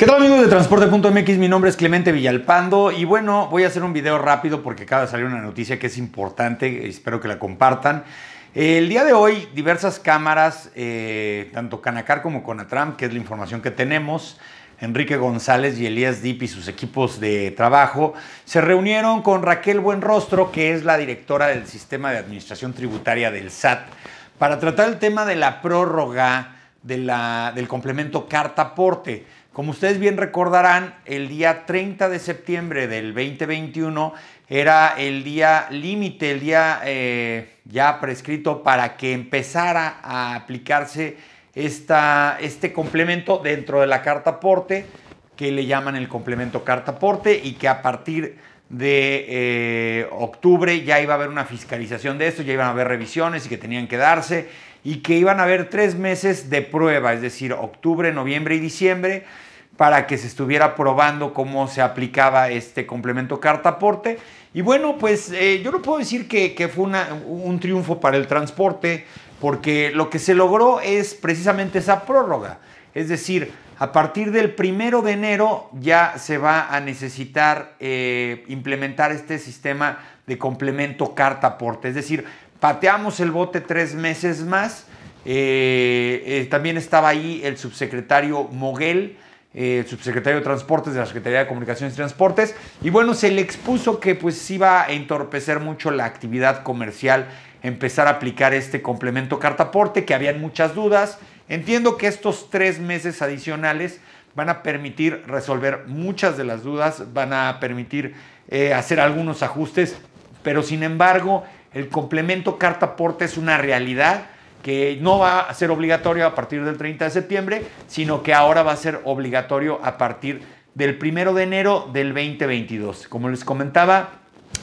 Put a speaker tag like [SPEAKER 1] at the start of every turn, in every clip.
[SPEAKER 1] ¿Qué tal amigos de Transporte.mx? Mi nombre es Clemente Villalpando y bueno, voy a hacer un video rápido porque acaba de salir una noticia que es importante, espero que la compartan. El día de hoy, diversas cámaras, eh, tanto Canacar como Conatram, que es la información que tenemos, Enrique González y Elías Dip y sus equipos de trabajo, se reunieron con Raquel Buenrostro, que es la directora del Sistema de Administración Tributaria del SAT, para tratar el tema de la prórroga de del complemento carta-aporte. Como ustedes bien recordarán, el día 30 de septiembre del 2021 era el día límite, el día eh, ya prescrito para que empezara a aplicarse esta, este complemento dentro de la carta aporte, que le llaman el complemento carta aporte y que a partir de eh, octubre ya iba a haber una fiscalización de esto, ya iban a haber revisiones y que tenían que darse y que iban a haber tres meses de prueba, es decir, octubre, noviembre y diciembre, para que se estuviera probando cómo se aplicaba este complemento carta aporte. Y bueno, pues eh, yo no puedo decir que, fue un triunfo para el transporte, porque lo que se logró es precisamente esa prórroga. Es decir, a partir del primero de enero ya se va a necesitar eh, implementar este sistema de complemento carta aporte. Es decir, pateamos el bote tres meses más. Eh, eh, también estaba ahí el subsecretario Moguel, eh, el subsecretario de Transportes de la Secretaría de Comunicaciones y Transportes. Y bueno, se le expuso que pues iba a entorpecer mucho la actividad comercial empezar a aplicar este complemento cartaporte, que habían muchas dudas. Entiendo que estos tres meses adicionales van a permitir resolver muchas de las dudas, van a permitir hacer algunos ajustes, pero sin embargo el complemento carta porte es una realidad que no va a ser obligatorio a partir del 30 de septiembre, sino que ahora va a ser obligatorio a partir del 1 de enero del 2022. Como les comentaba,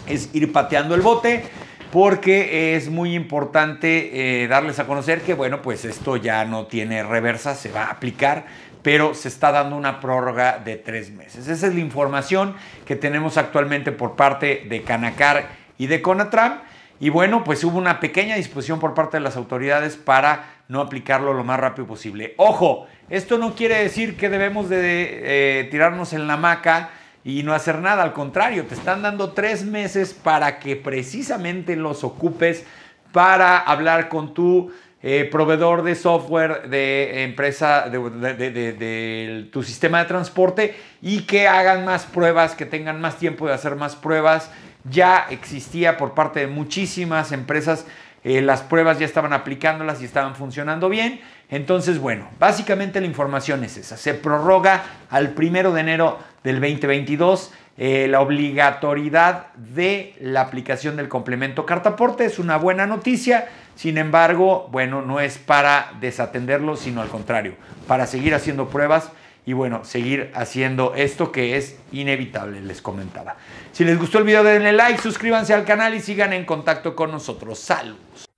[SPEAKER 1] es ir pateando el bote porque es muy importante eh, darles a conocer que, bueno, pues esto ya no tiene reversa, se va a aplicar, pero se está dando una prórroga de tres meses. Esa es la información que tenemos actualmente por parte de Canacar y de Conatram. Y bueno, pues hubo una pequeña disposición por parte de las autoridades para no aplicarlo lo más rápido posible. Ojo, esto no quiere decir que debemos de eh, tirarnos en la hamaca y no hacer nada. Al contrario, te están dando tres meses para que precisamente los ocupes para hablar con tu eh, proveedor de software de empresa de, tu sistema de transporte y que hagan más pruebas, que tengan más tiempo de hacer más pruebas ya existía por parte de muchísimas empresas, eh, las pruebas ya estaban aplicándolas y estaban funcionando bien. Entonces, bueno, básicamente la información es esa. Se prorroga al primero de enero del 2022 eh, la obligatoriedad de la aplicación del complemento cartaporte. Es una buena noticia, sin embargo, bueno, no es para desatenderlo, sino al contrario, para seguir haciendo pruebas y bueno, seguir haciendo esto que es inevitable, les comentaba. Si les gustó el video denle like, suscríbanse al canal y sigan en contacto con nosotros. Saludos.